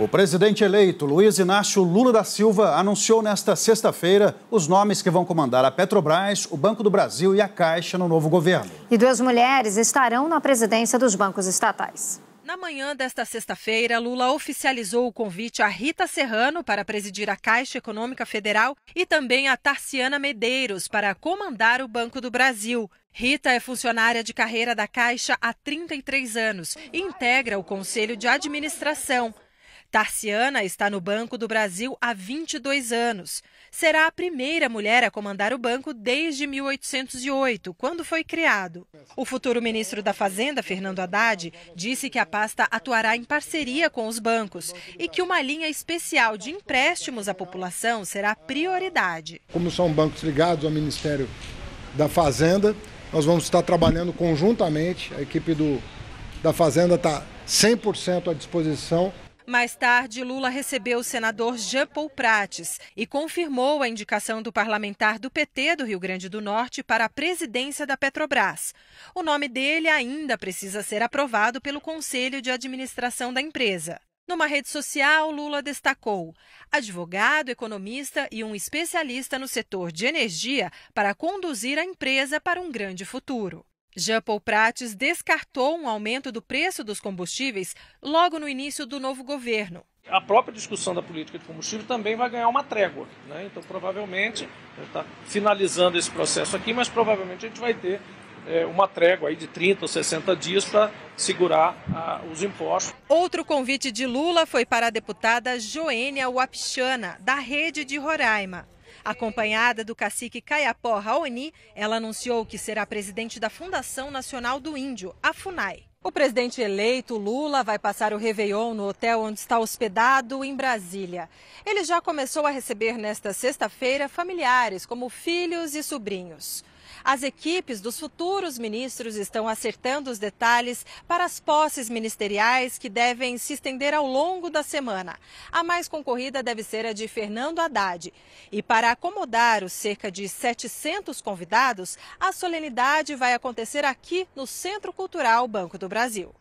O presidente eleito Luiz Inácio Lula da Silva anunciou nesta sexta-feira os nomes que vão comandar a Petrobras, o Banco do Brasil e a Caixa no novo governo. E duas mulheres estarão na presidência dos bancos estatais. Na manhã desta sexta-feira, Lula oficializou o convite a Rita Serrano para presidir a Caixa Econômica Federal e também a Tarciana Medeiros para comandar o Banco do Brasil. Rita é funcionária de carreira da Caixa há 33 anos e integra o Conselho de Administração. Tarciana está no Banco do Brasil há 22 anos. Será a primeira mulher a comandar o banco desde 1808, quando foi criado. O futuro ministro da Fazenda, Fernando Haddad, disse que a pasta atuará em parceria com os bancos e que uma linha especial de empréstimos à população será prioridade. Como são bancos ligados ao Ministério da Fazenda, nós vamos estar trabalhando conjuntamente. A equipe do, da Fazenda está 100% à disposição mais tarde, Lula recebeu o senador Jean Paul Prates e confirmou a indicação do parlamentar do PT do Rio Grande do Norte para a presidência da Petrobras. O nome dele ainda precisa ser aprovado pelo Conselho de Administração da empresa. Numa rede social, Lula destacou: advogado, economista e um especialista no setor de energia para conduzir a empresa para um grande futuro. Jean Paul Prates descartou um aumento do preço dos combustíveis logo no início do novo governo. A própria discussão da política de combustível também vai ganhar uma trégua. Né? Então, provavelmente, está né, finalizando esse processo aqui, mas provavelmente a gente vai ter é, uma trégua aí de 30 ou 60 dias para segurar os impostos. Outro convite de Lula foi para a deputada Joênia Wapichana, da Rede de Roraima. Acompanhada do cacique Caiapó Raoni, ela anunciou que será presidente da Fundação Nacional do Índio, a FUNAI. O presidente eleito Lula vai passar o Réveillon no hotel onde está hospedado em Brasília. Ele já começou a receber nesta sexta-feira familiares, como filhos e sobrinhos. As equipes dos futuros ministros estão acertando os detalhes para as posses ministeriais que devem se estender ao longo da semana. A mais concorrida deve ser a de Fernando Haddad. E para acomodar os cerca de 700 convidados, a solenidade vai acontecer aqui no Centro Cultural Banco do Brasil.